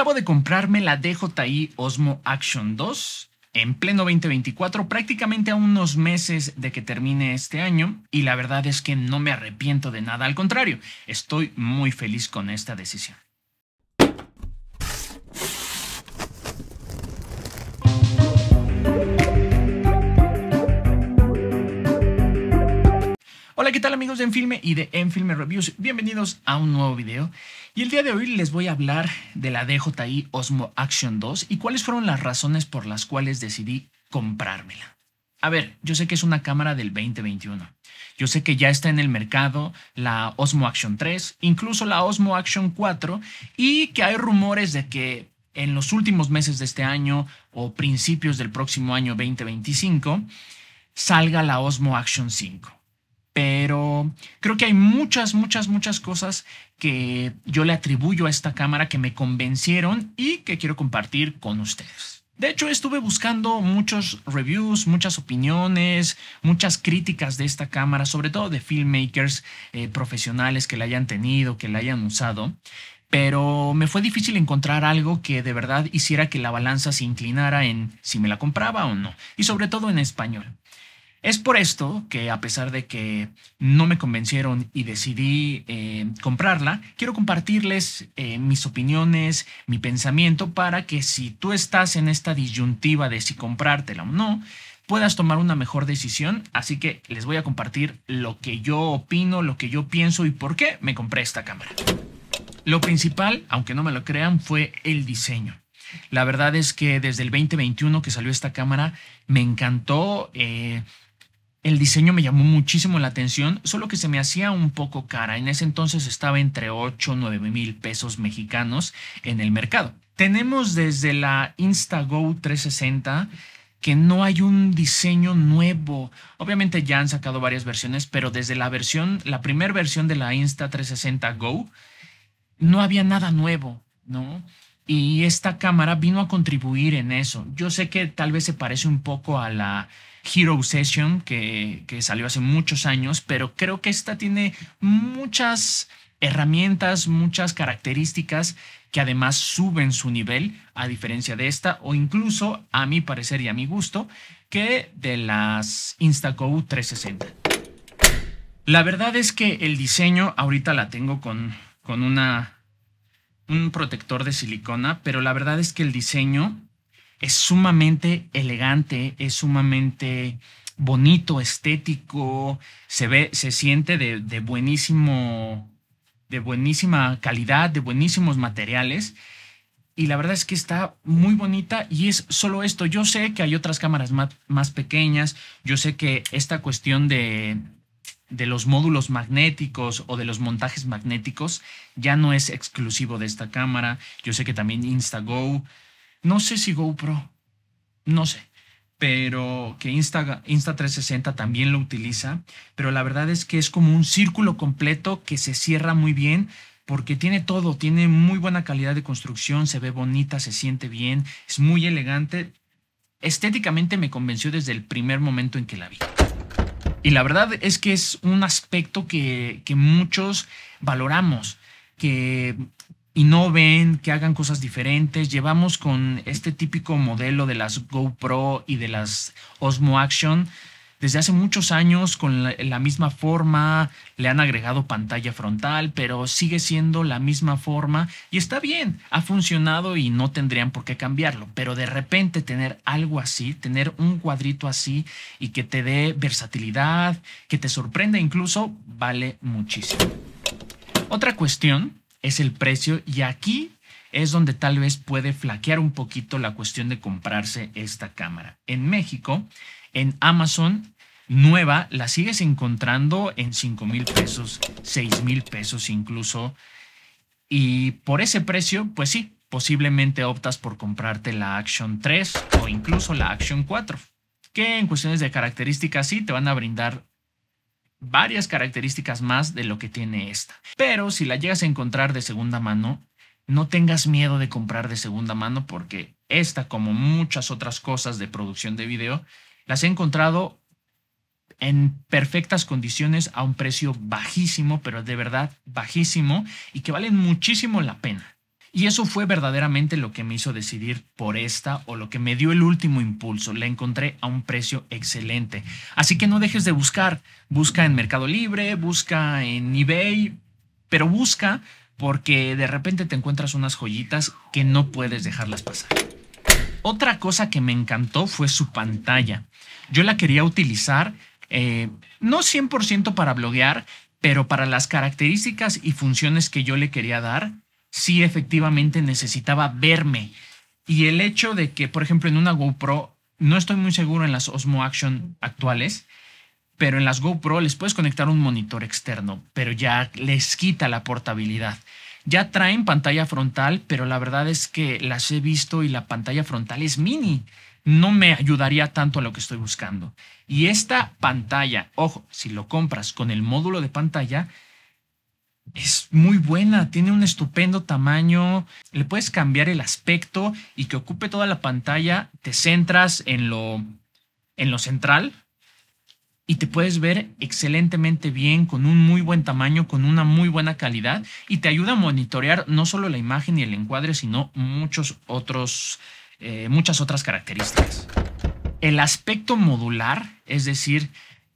Acabo de comprarme la DJI Osmo Action 2 en pleno 2024, prácticamente a unos meses de que termine este año, y la verdad es que no me arrepiento de nada, al contrario, estoy muy feliz con esta decisión. ¿qué tal amigos de Enfilme y de Enfilme Reviews? Bienvenidos a un nuevo video. Y el día de hoy les voy a hablar de la DJI Osmo Action 2 y cuáles fueron las razones por las cuales decidí comprármela. A ver, yo sé que es una cámara del 2021. Yo sé que ya está en el mercado la Osmo Action 3, incluso la Osmo Action 4 y que hay rumores de que en los últimos meses de este año o principios del próximo año 2025 salga la Osmo Action 5. Pero creo que hay muchas, muchas, muchas cosas que yo le atribuyo a esta cámara que me convencieron y que quiero compartir con ustedes. De hecho, estuve buscando muchos reviews, muchas opiniones, muchas críticas de esta cámara, sobre todo de filmmakers eh, profesionales que la hayan tenido, que la hayan usado pero me fue difícil encontrar algo que de verdad hiciera que la balanza se inclinara en si me la compraba o no, y sobre todo en español. Es por esto que a pesar de que no me convencieron y decidí eh, comprarla, quiero compartirles eh, mis opiniones, mi pensamiento para que si tú estás en esta disyuntiva de si comprártela o no, puedas tomar una mejor decisión. Así que les voy a compartir lo que yo opino, lo que yo pienso y por qué me compré esta cámara. Lo principal, aunque no me lo crean, fue el diseño. La verdad es que desde el 2021 que salió esta cámara, me encantó. Eh, el diseño me llamó muchísimo la atención, solo que se me hacía un poco cara. En ese entonces estaba entre 8 o 9 mil pesos mexicanos en el mercado. Tenemos desde la Instago 360 que no hay un diseño nuevo. Obviamente ya han sacado varias versiones, pero desde la versión, la primera versión de la Insta 360 Go, no había nada nuevo, ¿no? Y esta cámara vino a contribuir en eso. Yo sé que tal vez se parece un poco a la Hero Session, que, salió hace muchos años, pero creo que esta tiene muchas herramientas, muchas características que además suben su nivel, a diferencia de esta, o incluso, a mi parecer y a mi gusto, que de las Instaco 360. La verdad es que el diseño ahorita la tengo con, con una, un protector de silicona, pero la verdad es que el diseño es sumamente elegante, es sumamente bonito, estético, se ve, se siente de, buenísimo, de buenísima calidad, de buenísimos materiales. Y la verdad es que está muy bonita y es solo esto. Yo sé que hay otras cámaras más, pequeñas, yo sé que esta cuestión de, de los módulos magnéticos o de los montajes magnéticos ya no es exclusivo de esta cámara. Yo sé que también Instago no sé si GoPro, no sé, pero que Insta, Insta 360 también lo utiliza, pero la verdad es que es como un círculo completo que se cierra muy bien porque tiene todo, tiene muy buena calidad de construcción, se ve bonita, se siente bien, es muy elegante. Estéticamente me convenció desde el primer momento en que la vi. Y la verdad es que es un aspecto que, que muchos valoramos, que y no ven que hagan cosas diferentes. Llevamos con este típico modelo de las GoPro y de las Osmo Action desde hace muchos años con la, misma forma, le han agregado pantalla frontal, pero sigue siendo la misma forma y está bien, ha funcionado y no tendrían por qué cambiarlo, pero de repente tener algo así, tener un cuadrito así y que te dé versatilidad, que te sorprenda incluso, vale muchísimo. Otra cuestión es el precio y aquí es donde tal vez puede flaquear un poquito la cuestión de comprarse esta cámara. En México, en Amazon nueva, la sigues encontrando en 5 mil pesos, 6 mil pesos incluso. Y por ese precio, pues sí, posiblemente optas por comprarte la Action 3 o incluso la Action 4, que en cuestiones de características sí te van a brindar varias características más de lo que tiene esta. Pero si la llegas a encontrar de segunda mano, no tengas miedo de comprar de segunda mano porque esta, como muchas otras cosas de producción de video, las he encontrado en perfectas condiciones a un precio bajísimo, pero de verdad bajísimo y que valen muchísimo la pena. Y eso fue verdaderamente lo que me hizo decidir por esta o lo que me dio el último impulso. La encontré a un precio excelente. Así que no dejes de buscar. Busca en Mercado Libre, busca en eBay, pero busca porque de repente te encuentras unas joyitas que no puedes dejarlas pasar. Otra cosa que me encantó fue su pantalla. Yo la quería utilizar eh, no 100% para bloguear, pero para las características y funciones que yo le quería dar, sí efectivamente necesitaba verme. Y el hecho de que, por ejemplo, en una GoPro, no estoy muy seguro en las Osmo Action actuales, pero en las GoPro les puedes conectar un monitor externo, pero ya les quita la portabilidad. Ya traen pantalla frontal, pero la verdad es que las he visto y la pantalla frontal es mini. No me ayudaría tanto a lo que estoy buscando. Y esta pantalla, ojo, si lo compras con el módulo de pantalla, es muy buena, tiene un estupendo tamaño, le puedes cambiar el aspecto y que ocupe toda la pantalla, te centras en lo, en lo central y te puedes ver excelentemente bien, con un muy buen tamaño, con una muy buena calidad y te ayuda a monitorear no solo la imagen y el encuadre, sino muchos otros, eh, muchas otras características. El aspecto modular, es decir,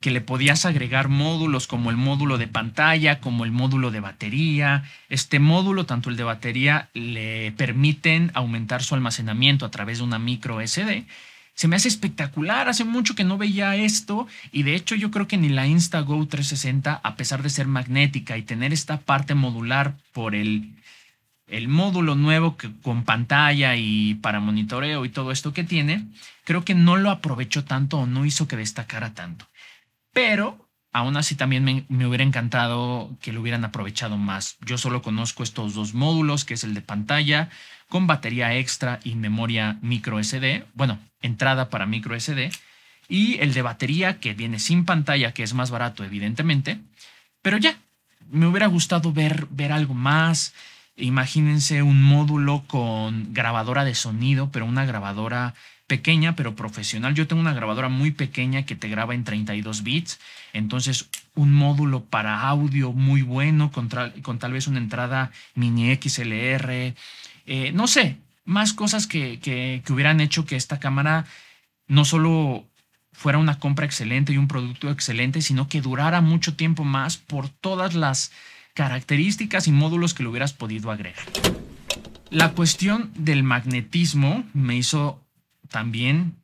que le podías agregar módulos como el módulo de pantalla, como el módulo de batería. Este módulo, tanto el de batería, le permiten aumentar su almacenamiento a través de una micro SD. Se me hace espectacular, hace mucho que no veía esto y de hecho yo creo que ni la Instago 360, a pesar de ser magnética y tener esta parte modular por el, el módulo nuevo que, con pantalla y para monitoreo y todo esto que tiene, creo que no lo aprovechó tanto o no hizo que destacara tanto pero aún así también me, hubiera encantado que lo hubieran aprovechado más. Yo solo conozco estos dos módulos, que es el de pantalla con batería extra y memoria micro SD, bueno, entrada para micro SD, y el de batería que viene sin pantalla, que es más barato evidentemente, pero ya, me hubiera gustado ver, ver algo más. Imagínense un módulo con grabadora de sonido, pero una grabadora pequeña pero profesional. Yo tengo una grabadora muy pequeña que te graba en 32 bits, entonces un módulo para audio muy bueno con, tal vez una entrada mini XLR, eh, no sé, más cosas que, que hubieran hecho que esta cámara no solo fuera una compra excelente y un producto excelente, sino que durara mucho tiempo más por todas las características y módulos que le hubieras podido agregar. La cuestión del magnetismo me hizo también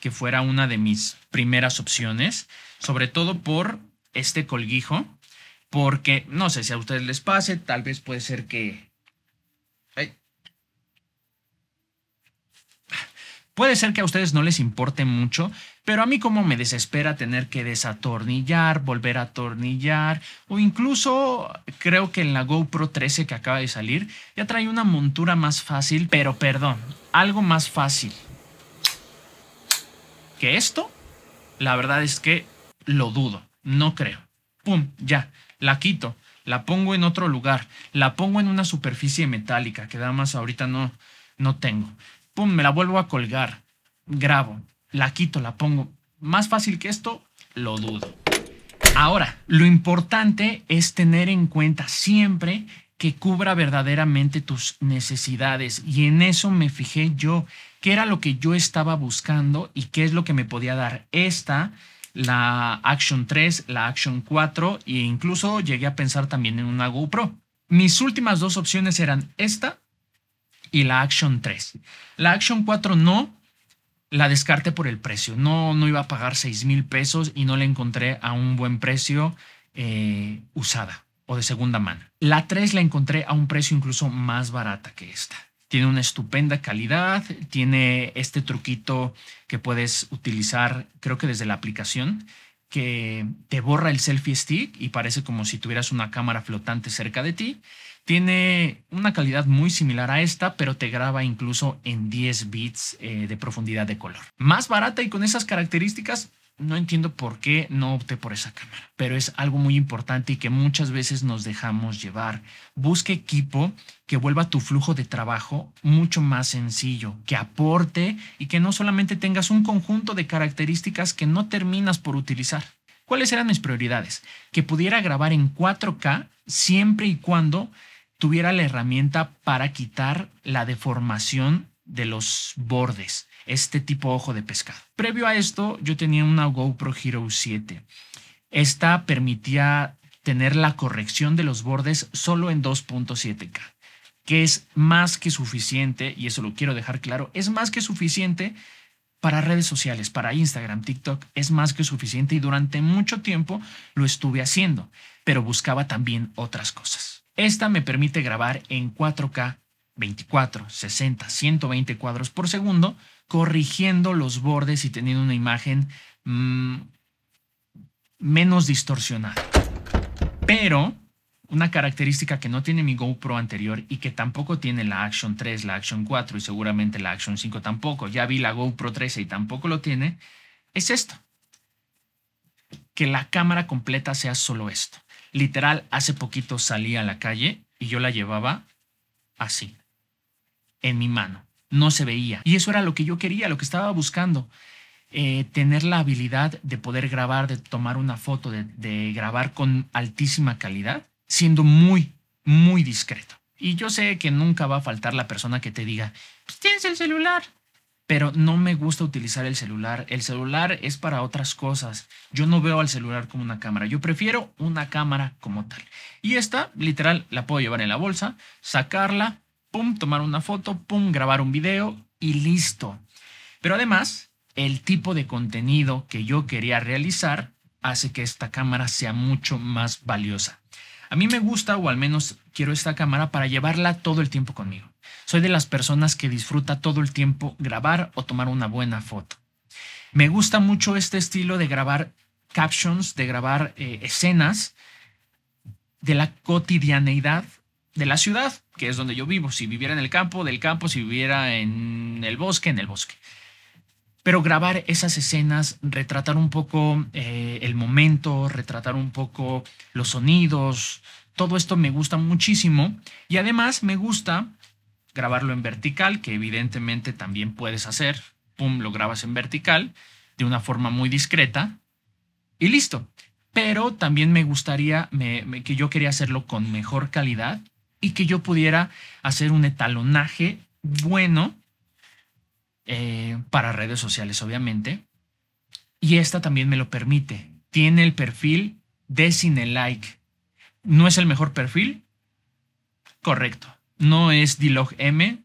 que fuera una de mis primeras opciones, sobre todo por este colguijo, porque no sé si a ustedes les pase, tal vez puede ser que... Puede ser que a ustedes no les importe mucho, pero a mí como me desespera tener que desatornillar, volver a atornillar, o incluso creo que en la GoPro 13 que acaba de salir ya trae una montura más fácil, pero perdón, algo más fácil esto, la verdad es que lo dudo, no creo. ¡Pum! Ya, la quito, la pongo en otro lugar, la pongo en una superficie metálica que nada más ahorita no, no tengo. ¡Pum! Me la vuelvo a colgar, grabo, la quito, la pongo. Más fácil que esto, lo dudo. Ahora, lo importante es tener en cuenta siempre que cubra verdaderamente tus necesidades y en eso me fijé yo qué era lo que yo estaba buscando y qué es lo que me podía dar esta, la Action 3, la Action 4 e incluso llegué a pensar también en una GoPro. Mis últimas dos opciones eran esta y la Action 3. La Action 4 no, la descarté por el precio. No, no iba a pagar 6 mil pesos y no la encontré a un buen precio eh, usada o de segunda mano. La 3 la encontré a un precio incluso más barata que esta tiene una estupenda calidad, tiene este truquito que puedes utilizar, creo que desde la aplicación, que te borra el selfie stick y parece como si tuvieras una cámara flotante cerca de ti. Tiene una calidad muy similar a esta, pero te graba incluso en 10 bits eh, de profundidad de color. Más barata y con esas características, no entiendo por qué no opté por esa cámara, pero es algo muy importante y que muchas veces nos dejamos llevar. Busque equipo que vuelva tu flujo de trabajo mucho más sencillo, que aporte y que no solamente tengas un conjunto de características que no terminas por utilizar. ¿Cuáles eran mis prioridades? Que pudiera grabar en 4K siempre y cuando tuviera la herramienta para quitar la deformación de los bordes este tipo ojo de pescado. Previo a esto, yo tenía una GoPro Hero 7. Esta permitía tener la corrección de los bordes solo en 2.7K, que es más que suficiente, y eso lo quiero dejar claro, es más que suficiente para redes sociales, para Instagram, TikTok, es más que suficiente y durante mucho tiempo lo estuve haciendo, pero buscaba también otras cosas. Esta me permite grabar en 4K 24, 60, 120 cuadros por segundo corrigiendo los bordes y teniendo una imagen mm, menos distorsionada. Pero una característica que no tiene mi GoPro anterior y que tampoco tiene la Action 3, la Action 4 y seguramente la Action 5 tampoco, ya vi la GoPro 13 y tampoco lo tiene, es esto. Que la cámara completa sea solo esto. Literal, hace poquito salí a la calle y yo la llevaba así, en mi mano no se veía. Y eso era lo que yo quería, lo que estaba buscando. Eh, tener la habilidad de poder grabar, de tomar una foto, de, grabar con altísima calidad, siendo muy, muy discreto. Y yo sé que nunca va a faltar la persona que te diga, pues, tienes el celular, pero no me gusta utilizar el celular. El celular es para otras cosas. Yo no veo al celular como una cámara. Yo prefiero una cámara como tal. Y esta, literal, la puedo llevar en la bolsa, sacarla, pum, tomar una foto, pum, grabar un video y listo. Pero además, el tipo de contenido que yo quería realizar hace que esta cámara sea mucho más valiosa. A mí me gusta o al menos quiero esta cámara para llevarla todo el tiempo conmigo. Soy de las personas que disfruta todo el tiempo grabar o tomar una buena foto. Me gusta mucho este estilo de grabar captions, de grabar eh, escenas de la cotidianeidad de la ciudad que es donde yo vivo. Si viviera en el campo, del campo, si viviera en el bosque, en el bosque. Pero grabar esas escenas, retratar un poco eh, el momento, retratar un poco los sonidos, todo esto me gusta muchísimo. Y además me gusta grabarlo en vertical, que evidentemente también puedes hacer. Pum, lo grabas en vertical de una forma muy discreta y listo. Pero también me gustaría que yo quería hacerlo con mejor calidad y que yo pudiera hacer un etalonaje bueno eh, para redes sociales, obviamente. Y esta también me lo permite. Tiene el perfil de Cine Like. ¿No es el mejor perfil? Correcto. No es Dlog M.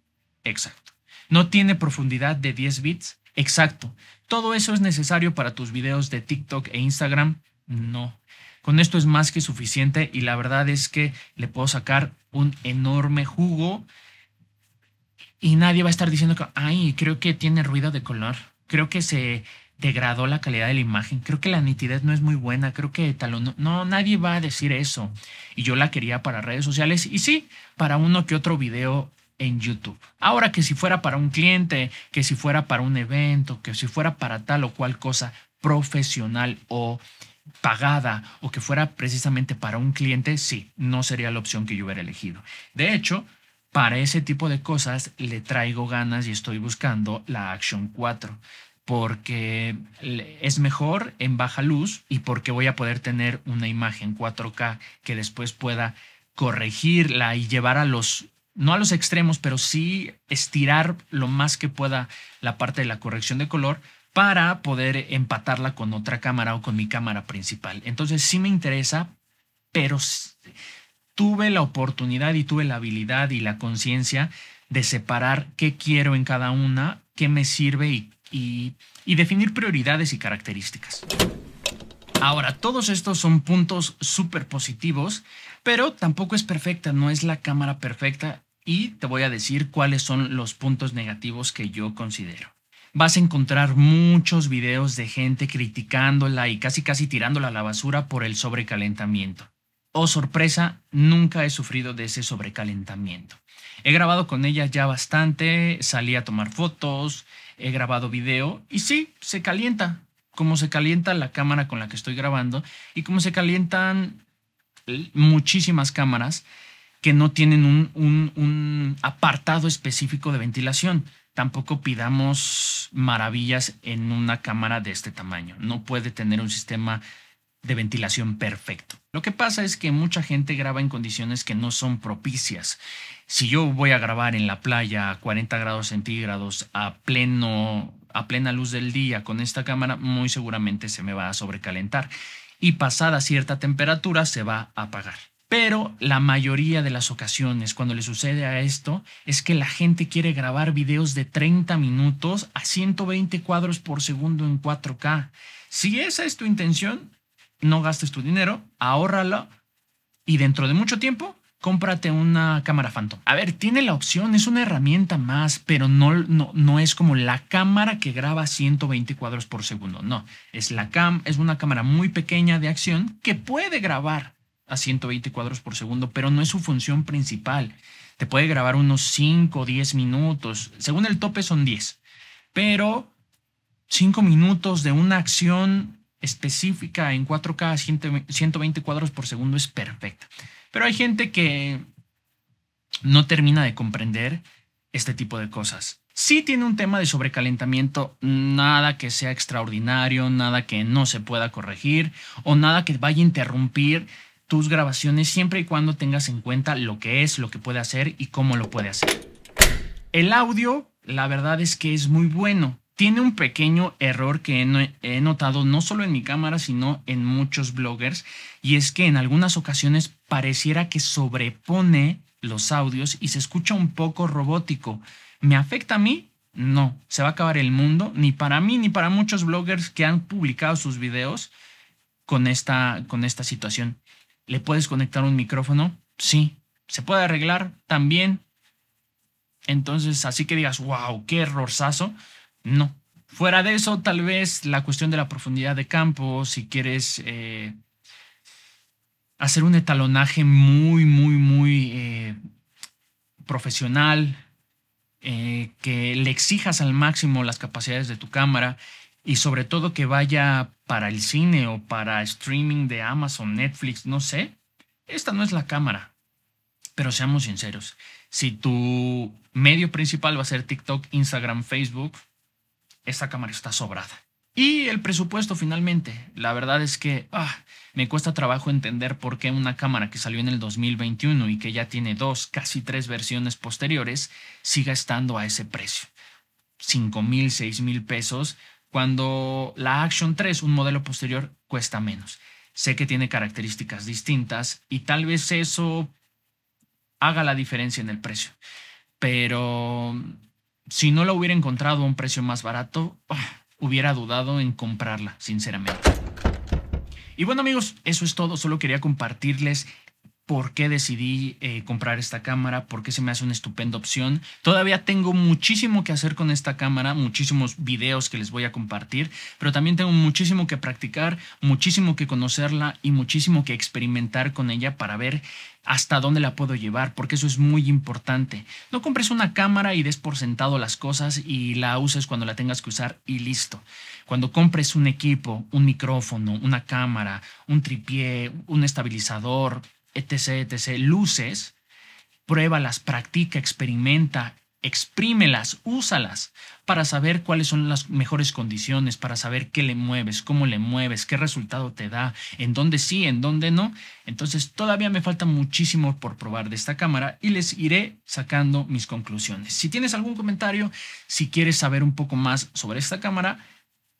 Exacto. No tiene profundidad de 10 bits. Exacto. ¿Todo eso es necesario para tus videos de TikTok e Instagram? No. Con esto es más que suficiente y la verdad es que le puedo sacar un enorme jugo y nadie va a estar diciendo que, ay, creo que tiene ruido de color, creo que se degradó la calidad de la imagen, creo que la nitidez no es muy buena, creo que tal no, no, nadie va a decir eso. Y yo la quería para redes sociales y sí, para uno que otro video en YouTube. Ahora que si fuera para un cliente, que si fuera para un evento, que si fuera para tal o cual cosa profesional o pagada o que fuera precisamente para un cliente, sí, no sería la opción que yo hubiera elegido. De hecho, para ese tipo de cosas le traigo ganas y estoy buscando la Action 4 porque es mejor en baja luz y porque voy a poder tener una imagen 4K que después pueda corregirla y llevar a los, no a los extremos, pero sí estirar lo más que pueda la parte de la corrección de color para poder empatarla con otra cámara o con mi cámara principal. Entonces sí me interesa, pero tuve la oportunidad y tuve la habilidad y la conciencia de separar qué quiero en cada una, qué me sirve y, definir prioridades y características. Ahora, todos estos son puntos súper positivos, pero tampoco es perfecta, no es la cámara perfecta y te voy a decir cuáles son los puntos negativos que yo considero vas a encontrar muchos videos de gente criticándola y casi casi tirándola a la basura por el sobrecalentamiento. Oh sorpresa, nunca he sufrido de ese sobrecalentamiento. He grabado con ella ya bastante, salí a tomar fotos, he grabado video y sí, se calienta, como se calienta la cámara con la que estoy grabando y como se calientan muchísimas cámaras que no tienen un apartado específico de ventilación tampoco pidamos maravillas en una cámara de este tamaño. No puede tener un sistema de ventilación perfecto. Lo que pasa es que mucha gente graba en condiciones que no son propicias. Si yo voy a grabar en la playa a 40 grados centígrados a pleno a plena luz del día con esta cámara, muy seguramente se me va a sobrecalentar y pasada cierta temperatura se va a apagar. Pero la mayoría de las ocasiones cuando le sucede a esto es que la gente quiere grabar videos de 30 minutos a 120 cuadros por segundo en 4K. Si esa es tu intención, no gastes tu dinero, ahórralo y dentro de mucho tiempo cómprate una cámara Phantom. A ver, tiene la opción, es una herramienta más, pero no, no, es como la cámara que graba 120 cuadros por segundo. No, es, la cam es una cámara muy pequeña de acción que puede grabar a 120 cuadros por segundo, pero no es su función principal. Te puede grabar unos 5 o 10 minutos. Según el tope son 10. Pero 5 minutos de una acción específica en 4K a 120 cuadros por segundo es perfecta. Pero hay gente que no termina de comprender este tipo de cosas. Si tiene un tema de sobrecalentamiento, nada que sea extraordinario, nada que no se pueda corregir o nada que vaya a interrumpir tus grabaciones siempre y cuando tengas en cuenta lo que es, lo que puede hacer y cómo lo puede hacer. El audio, la verdad es que es muy bueno. Tiene un pequeño error que he notado no solo en mi cámara, sino en muchos bloggers, y es que en algunas ocasiones pareciera que sobrepone los audios y se escucha un poco robótico. ¿Me afecta a mí? No, se va a acabar el mundo, ni para mí ni para muchos bloggers que han publicado sus videos con esta, con esta situación. ¿Le puedes conectar un micrófono? Sí. ¿Se puede arreglar? También. Entonces, así que digas, wow, qué errorzazo. No. Fuera de eso, tal vez la cuestión de la profundidad de campo, si quieres eh, hacer un etalonaje muy, muy, muy eh, profesional, eh, que le exijas al máximo las capacidades de tu cámara, y sobre todo que vaya para el cine o para streaming de Amazon, Netflix, no sé, esta no es la cámara. Pero seamos sinceros, si tu medio principal va a ser TikTok, Instagram, Facebook, esta cámara está sobrada. Y el presupuesto finalmente, la verdad es que ah, me cuesta trabajo entender por qué una cámara que salió en el 2021 y que ya tiene dos, casi tres versiones posteriores, siga estando a ese precio. 5 mil, 6 mil pesos cuando la Action 3, un modelo posterior, cuesta menos. Sé que tiene características distintas y tal vez eso haga la diferencia en el precio. Pero si no la hubiera encontrado a un precio más barato, ah, hubiera dudado en comprarla, sinceramente. Y bueno amigos, eso es todo, solo quería compartirles por qué decidí eh, comprar esta cámara, por qué se me hace una estupenda opción. Todavía tengo muchísimo que hacer con esta cámara, muchísimos videos que les voy a compartir, pero también tengo muchísimo que practicar, muchísimo que conocerla y muchísimo que experimentar con ella para ver hasta dónde la puedo llevar, porque eso es muy importante. No compres una cámara y des por sentado las cosas y la uses cuando la tengas que usar y listo. Cuando compres un equipo, un micrófono, una cámara, un tripié, un estabilizador, etc., etc., luces, pruébalas, practica, experimenta, exprímelas, úsalas para saber cuáles son las mejores condiciones, para saber qué le mueves, cómo le mueves, qué resultado te da, en dónde sí, en dónde no. Entonces todavía me falta muchísimo por probar de esta cámara y les iré sacando mis conclusiones. Si tienes algún comentario, si quieres saber un poco más sobre esta cámara,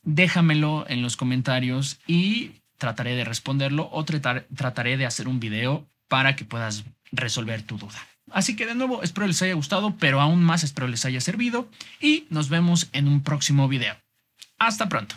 déjamelo en los comentarios y trataré de responderlo o trataré de hacer un video para que puedas resolver tu duda. Así que de nuevo, espero les haya gustado, pero aún más espero les haya servido y nos vemos en un próximo video. Hasta pronto.